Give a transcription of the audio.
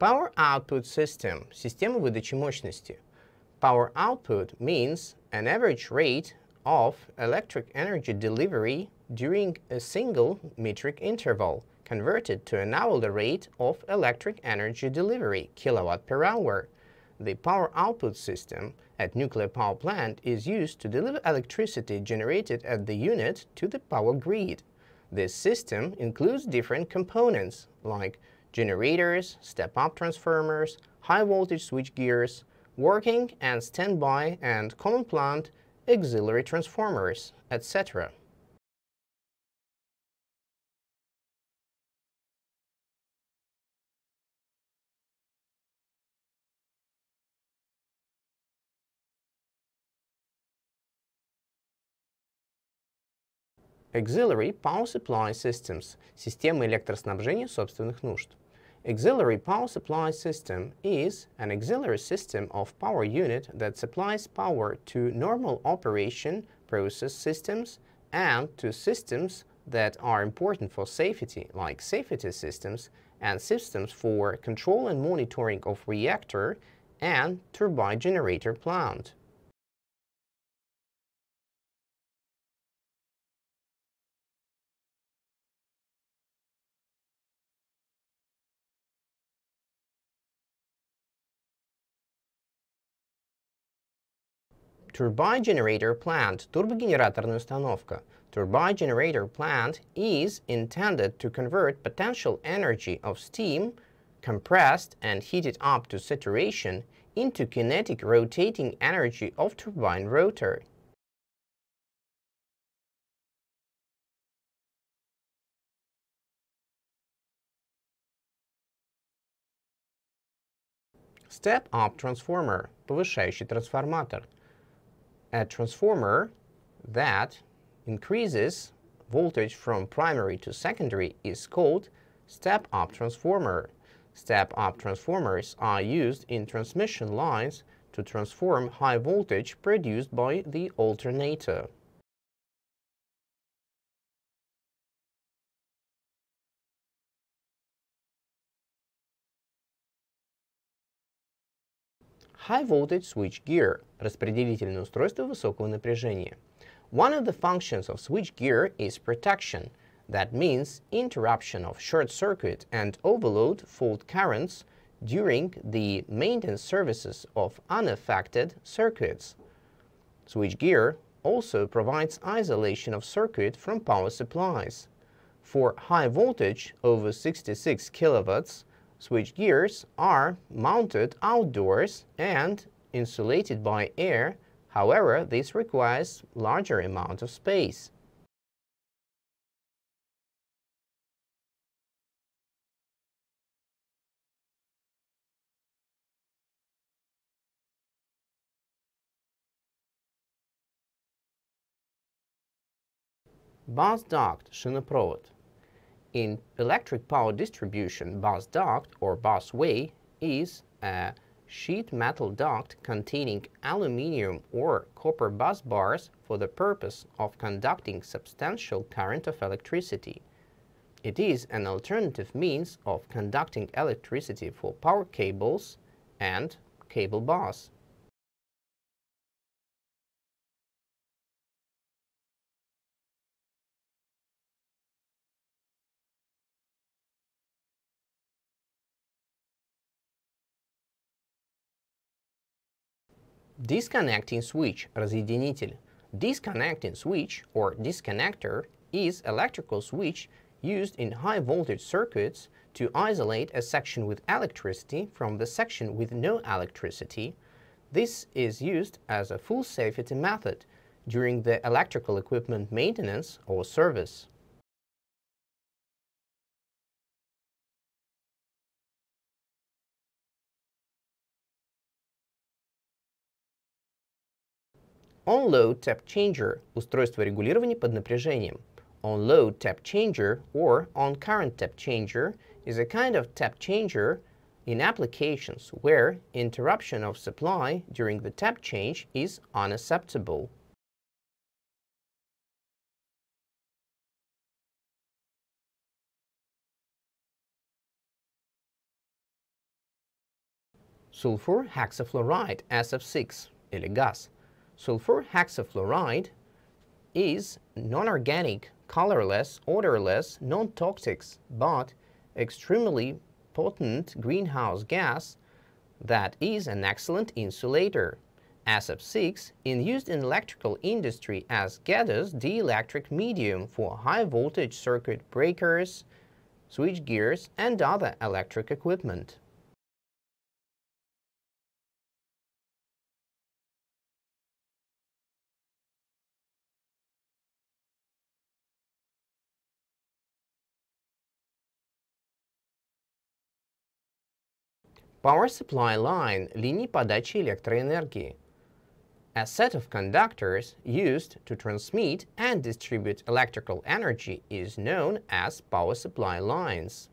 Power output system – система выдачи мощности. Power output means an average rate of electric energy delivery during a single metric interval, converted to an hourly rate of electric energy delivery, kilowatt per hour. The power output system at nuclear power plant is used to deliver electricity generated at the unit to the power grid. This system includes different components, like generators, step-up transformers, high-voltage switch gears, working and standby and common plant auxiliary transformers, etc. Auxiliary power supply systems – системы электроснабжения собственных нужд. Auxiliary power supply system is an auxiliary system of power unit that supplies power to normal operation process systems and to systems that are important for safety, like safety systems and systems for control and monitoring of reactor and turbine generator plant. turbine generator plant, турбогенераторная установка. Turbine generator plant is intended to convert potential energy of steam, compressed and heated up to saturation, into kinetic rotating energy of turbine rotor. Step-up transformer – повышающий трансформатор – a transformer that increases voltage from primary to secondary is called step-up transformer. Step-up transformers are used in transmission lines to transform high voltage produced by the alternator. high voltage switchgear – распределительное устройство высокого напряжения. One of the functions of switchgear is protection, that means interruption of short circuit and overload fault currents during the maintenance services of unaffected circuits. Switchgear also provides isolation of circuit from power supplies. For high voltage over 66 kilowatts, Switch gears are mounted outdoors and insulated by air, however, this requires larger amount of space. Bus duct шинопровод in electric power distribution bus duct or busway is a sheet metal duct containing aluminium or copper bus bars for the purpose of conducting substantial current of electricity. It is an alternative means of conducting electricity for power cables and cable bus. Disconnecting switch – разъединитель. Disconnecting switch or disconnector is electrical switch used in high-voltage circuits to isolate a section with electricity from the section with no electricity. This is used as a full safety method during the electrical equipment maintenance or service. On-load tap changer – устройство регулирования под напряжением. On-load tap changer or on-current tap changer is a kind of tap changer in applications where interruption of supply during the tap change is unacceptable. Sulfur hexafluoride SF6 или газ – Sulfur hexafluoride is non-organic, colorless, odorless, non-toxic, but extremely potent greenhouse gas that is an excellent insulator. SF6 is used in electrical industry as gathers dielectric medium for high voltage circuit breakers, switch gears and other electric equipment. power supply line линии подачи электроэнергии, a set of conductors used to transmit and distribute electrical energy is known as power supply lines.